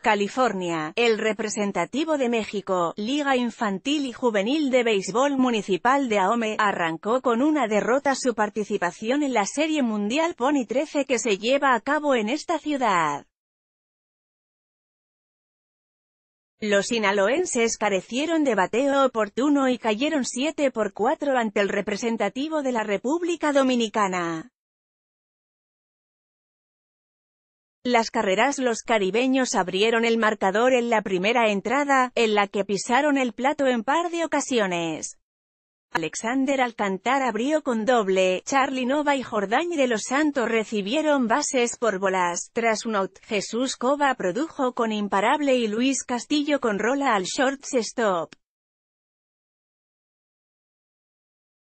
California, el representativo de México, Liga Infantil y Juvenil de Béisbol Municipal de Aome, arrancó con una derrota su participación en la Serie Mundial Pony 13 que se lleva a cabo en esta ciudad. Los sinaloenses carecieron de bateo oportuno y cayeron 7 por 4 ante el representativo de la República Dominicana. Las carreras los caribeños abrieron el marcador en la primera entrada, en la que pisaron el plato en par de ocasiones. Alexander Alcantar abrió con doble, Charlie Nova y Jordán de los Santos recibieron bases por bolas, tras un out, Jesús Cova produjo con imparable y Luis Castillo con rola al stop.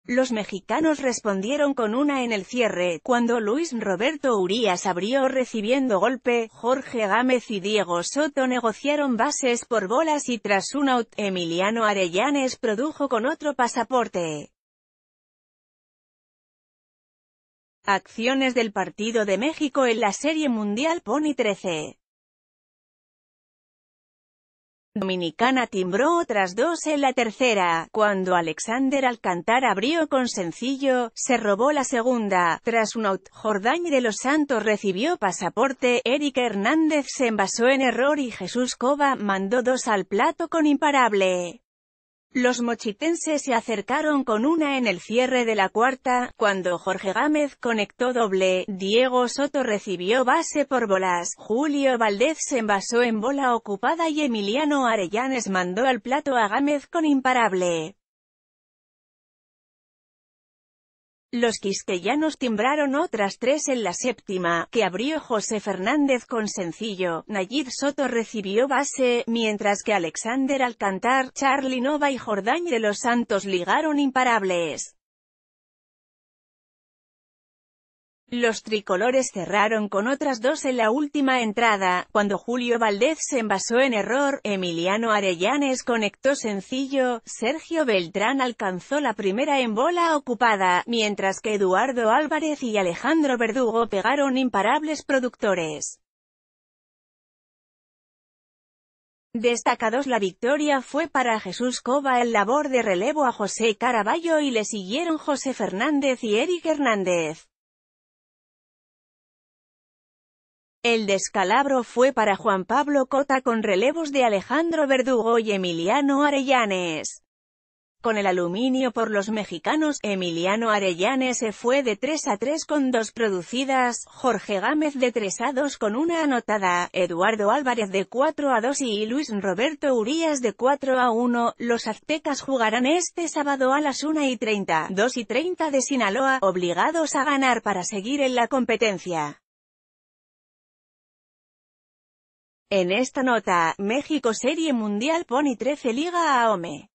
Los mexicanos respondieron con una en el cierre, cuando Luis Roberto Urías abrió recibiendo golpe, Jorge Gámez y Diego Soto negociaron bases por bolas y tras un out, Emiliano Arellanes produjo con otro pasaporte. Acciones del Partido de México en la Serie Mundial Pony 13 Dominicana timbró otras dos en la tercera, cuando Alexander Alcantar abrió con sencillo, se robó la segunda, tras un out, Jordán de los Santos recibió pasaporte, Eric Hernández se envasó en error y Jesús Cova mandó dos al plato con imparable. Los mochitenses se acercaron con una en el cierre de la cuarta, cuando Jorge Gámez conectó doble, Diego Soto recibió base por bolas, Julio Valdez se envasó en bola ocupada y Emiliano Arellanes mandó al plato a Gámez con imparable. Los quisqueyanos timbraron otras tres en la séptima, que abrió José Fernández con sencillo, Nayid Soto recibió base, mientras que Alexander Alcantar, Charly Nova y Jordán de los Santos ligaron imparables. Los tricolores cerraron con otras dos en la última entrada, cuando Julio Valdez se envasó en error, Emiliano Arellanes conectó sencillo, Sergio Beltrán alcanzó la primera en bola ocupada, mientras que Eduardo Álvarez y Alejandro Verdugo pegaron imparables productores. Destacados la victoria fue para Jesús Cova el labor de relevo a José Caraballo y le siguieron José Fernández y Eric Hernández. El descalabro fue para Juan Pablo Cota con relevos de Alejandro Verdugo y Emiliano Arellanes. Con el aluminio por los mexicanos, Emiliano Arellanes se fue de 3 a 3 con dos producidas, Jorge Gámez de 3 a 2 con una anotada, Eduardo Álvarez de 4 a 2 y Luis Roberto Urías de 4 a 1. Los aztecas jugarán este sábado a las 1 y 30, 2 y 30 de Sinaloa, obligados a ganar para seguir en la competencia. En esta nota, México Serie Mundial Pony 13 Liga Aome.